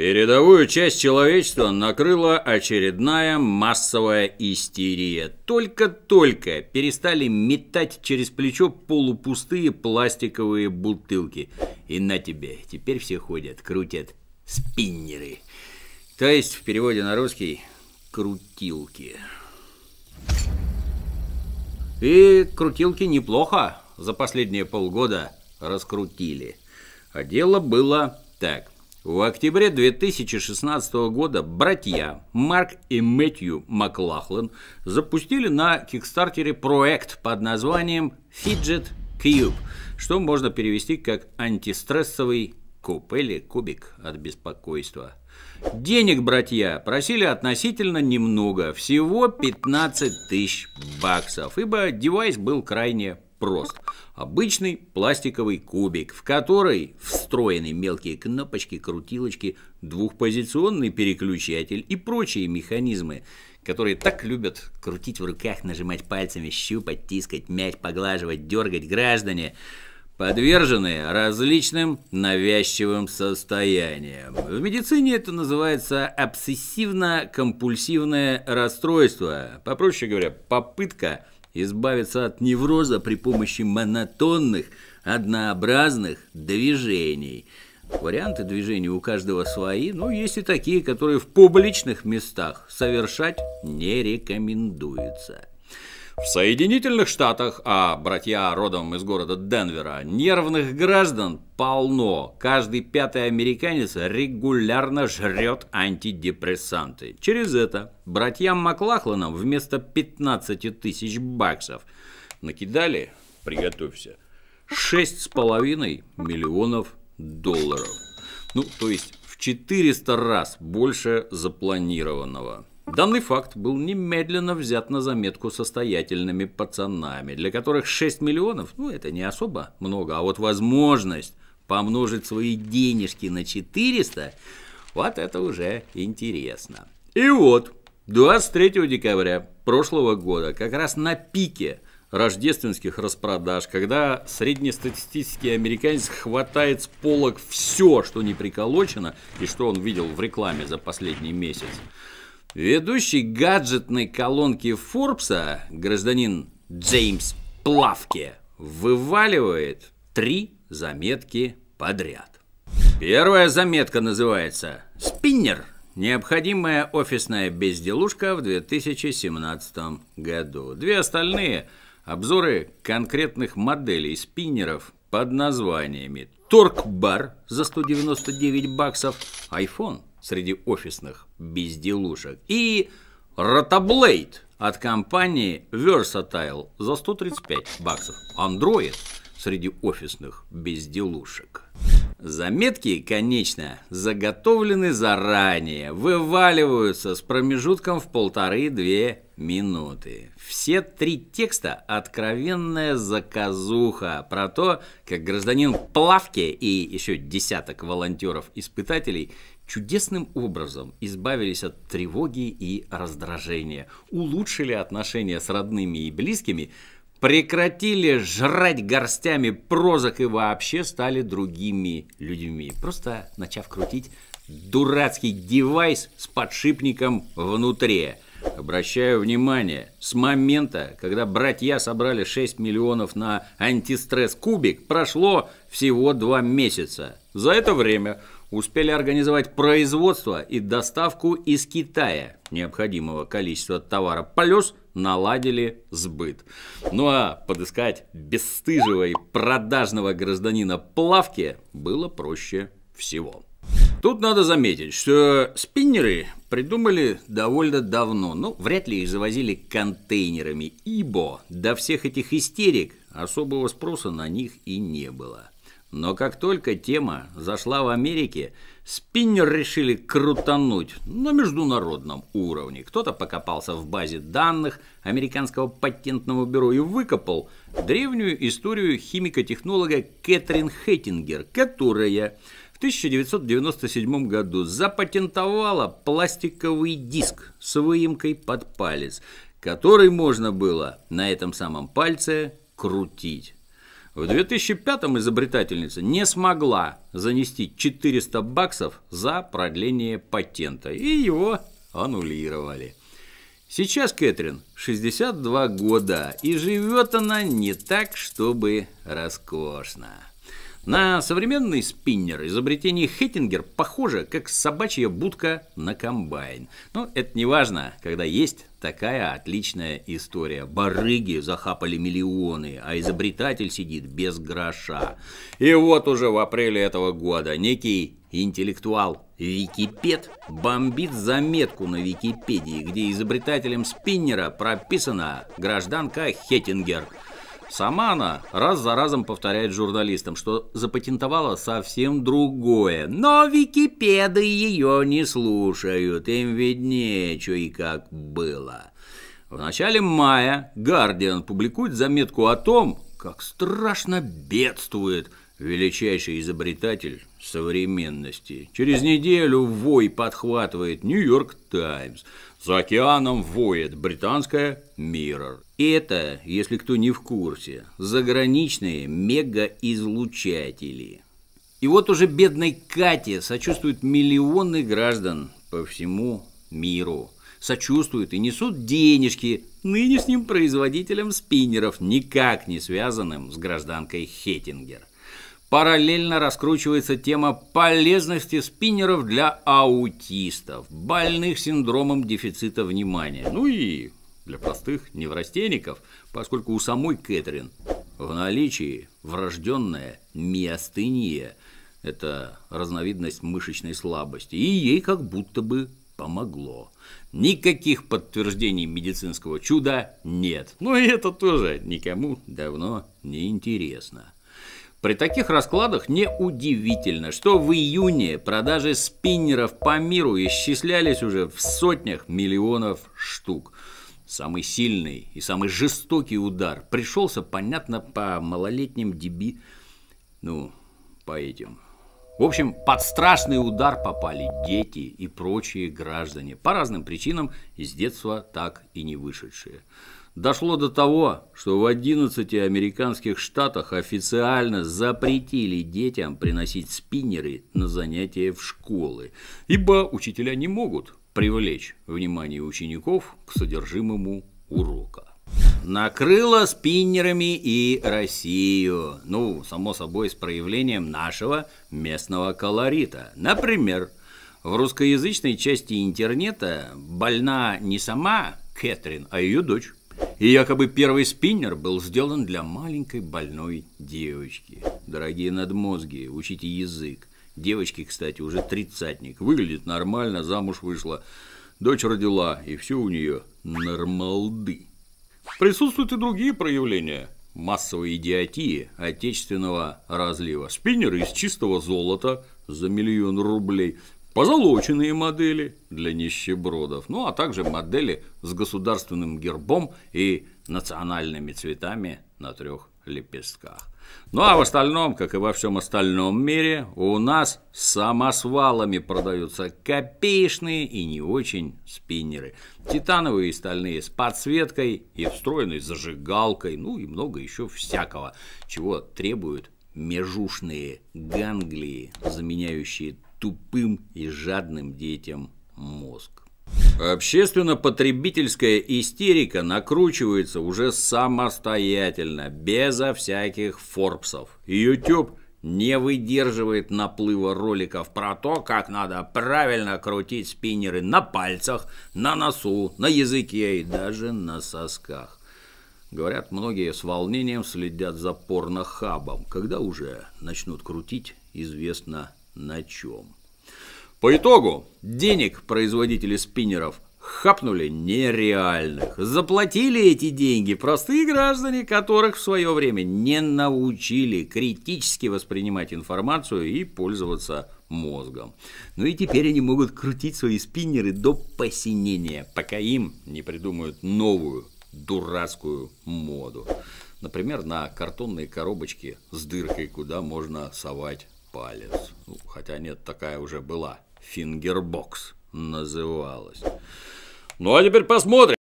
Передовую часть человечества накрыла очередная массовая истерия. Только-только перестали метать через плечо полупустые пластиковые бутылки. И на тебе, теперь все ходят, крутят спиннеры. То есть, в переводе на русский, крутилки. И крутилки неплохо за последние полгода раскрутили. А дело было так. В октябре 2016 года братья Марк и Мэтью Маклахлен запустили на Кикстартере проект под названием Fidget Cube, что можно перевести как антистрессовый куб или кубик от беспокойства. Денег, братья, просили относительно немного, всего 15 тысяч баксов, ибо девайс был крайне прост. Обычный пластиковый кубик, в который встроены мелкие кнопочки, крутилочки, двухпозиционный переключатель и прочие механизмы, которые так любят крутить в руках, нажимать пальцами, щупать, тискать, мять, поглаживать, дергать граждане, подвержены различным навязчивым состояниям. В медицине это называется обсессивно-компульсивное расстройство, попроще говоря, попытка – избавиться от невроза при помощи монотонных, однообразных движений. Варианты движений у каждого свои, но есть и такие, которые в публичных местах совершать не рекомендуется. В Соединительных Штатах, а братья родом из города Денвера, нервных граждан полно. Каждый пятый американец регулярно жрет антидепрессанты. Через это братьям Маклахланам вместо 15 тысяч баксов накидали, приготовься, 6,5 миллионов долларов. Ну, то есть в 400 раз больше запланированного. Данный факт был немедленно взят на заметку состоятельными пацанами, для которых 6 миллионов, ну это не особо много, а вот возможность помножить свои денежки на 400, вот это уже интересно. И вот, 23 декабря прошлого года, как раз на пике рождественских распродаж, когда среднестатистический американец хватает с полок все, что не приколочено и что он видел в рекламе за последний месяц, Ведущий гаджетной колонки Форбса, гражданин Джеймс Плавке, вываливает три заметки подряд. Первая заметка называется «Спиннер. Необходимая офисная безделушка в 2017 году». Две остальные – обзоры конкретных моделей спиннеров под названиями «Торкбар» за 199 баксов, iPhone среди офисных безделушек. И Ротаблейд от компании Versatile за 135 баксов. Android среди офисных безделушек. Заметки, конечно, заготовлены заранее, вываливаются с промежутком в полторы-две минуты. Все три текста – откровенная заказуха про то, как гражданин Плавки и еще десяток волонтеров-испытателей – чудесным образом избавились от тревоги и раздражения, улучшили отношения с родными и близкими, прекратили жрать горстями прозок и вообще стали другими людьми, просто начав крутить дурацкий девайс с подшипником внутри – Обращаю внимание, с момента, когда братья собрали 6 миллионов на антистресс-кубик, прошло всего 2 месяца. За это время успели организовать производство и доставку из Китая необходимого количества товара, плюс наладили сбыт. Ну а подыскать бесстыжего и продажного гражданина Плавки было проще всего. Тут надо заметить, что спиннеры придумали довольно давно, но ну, вряд ли их завозили контейнерами, ибо до всех этих истерик особого спроса на них и не было. Но как только тема зашла в Америке, спиннер решили крутануть на международном уровне. Кто-то покопался в базе данных американского патентного бюро и выкопал древнюю историю химико-технолога Кэтрин Хеттингер, которая 1997 году запатентовала пластиковый диск с выемкой под палец, который можно было на этом самом пальце крутить. В 2005 изобретательница не смогла занести 400 баксов за продление патента, и его аннулировали. Сейчас Кэтрин 62 года, и живет она не так, чтобы роскошно. На современный спиннер изобретение Хеттингер похоже, как собачья будка на комбайн. Но это не важно, когда есть такая отличная история. Барыги захапали миллионы, а изобретатель сидит без гроша. И вот уже в апреле этого года некий интеллектуал Википед бомбит заметку на Википедии, где изобретателем спиннера прописана гражданка Хеттингер – Сама она раз за разом повторяет журналистам, что запатентовала совсем другое. Но Википеды ее не слушают, им виднее, что и как было. В начале мая Гардиан публикует заметку о том, как страшно бедствует величайший изобретатель современности. Через неделю вой подхватывает Нью-Йорк Таймс. За океаном воет британская Mirror. Это, если кто не в курсе, заграничные мегаизлучатели. И вот уже бедной Кате сочувствуют миллионы граждан по всему миру. Сочувствуют и несут денежки нынешним производителям спиннеров, никак не связанным с гражданкой Хеттингер. Параллельно раскручивается тема полезности спиннеров для аутистов, больных синдромом дефицита внимания. Ну и для простых неврастенников, поскольку у самой Кэтрин в наличии врожденная миостения – это разновидность мышечной слабости, и ей как будто бы помогло. Никаких подтверждений медицинского чуда нет. Ну и это тоже никому давно не интересно. При таких раскладах неудивительно, что в июне продажи спиннеров по миру исчислялись уже в сотнях миллионов штук. Самый сильный и самый жестокий удар пришелся, понятно, по малолетним деби, ну, по этим. В общем, под страшный удар попали дети и прочие граждане, по разным причинам из детства так и не вышедшие. Дошло до того, что в 11 американских штатах официально запретили детям приносить спиннеры на занятия в школы, ибо учителя не могут привлечь внимание учеников к содержимому урока. Накрыла спиннерами и Россию. Ну, само собой, с проявлением нашего местного колорита. Например, в русскоязычной части интернета больна не сама Кэтрин, а ее дочь и якобы первый спиннер был сделан для маленькой больной девочки. Дорогие надмозги, учите язык. Девочки, кстати, уже тридцатник. Выглядит нормально, замуж вышла. Дочь родила, и все у нее нормалды. Присутствуют и другие проявления массовой идиотии отечественного разлива. Спиннеры из чистого золота за миллион рублей – позолоченные модели для нищебродов, ну а также модели с государственным гербом и национальными цветами на трех лепестках. Ну а в остальном, как и во всем остальном мире, у нас самосвалами продаются копеечные и не очень спиннеры. Титановые и стальные с подсветкой и встроенной зажигалкой, ну и много еще всякого, чего требуют межушные ганглии, заменяющие тупым и жадным детям мозг. Общественно-потребительская истерика накручивается уже самостоятельно, безо всяких форбсов. YouTube не выдерживает наплыва роликов про то, как надо правильно крутить спиннеры на пальцах, на носу, на языке и даже на сосках. Говорят, многие с волнением следят за порнохабом, когда уже начнут крутить, известно на чем. По итогу денег производители спиннеров хапнули нереальных. Заплатили эти деньги простые граждане, которых в свое время не научили критически воспринимать информацию и пользоваться мозгом. Ну и теперь они могут крутить свои спиннеры до посинения, пока им не придумают новую дурацкую моду. Например, на картонные коробочки с дыркой, куда можно совать Палец. Ну, хотя нет, такая уже была. Фингербокс называлась. Ну а теперь посмотрим.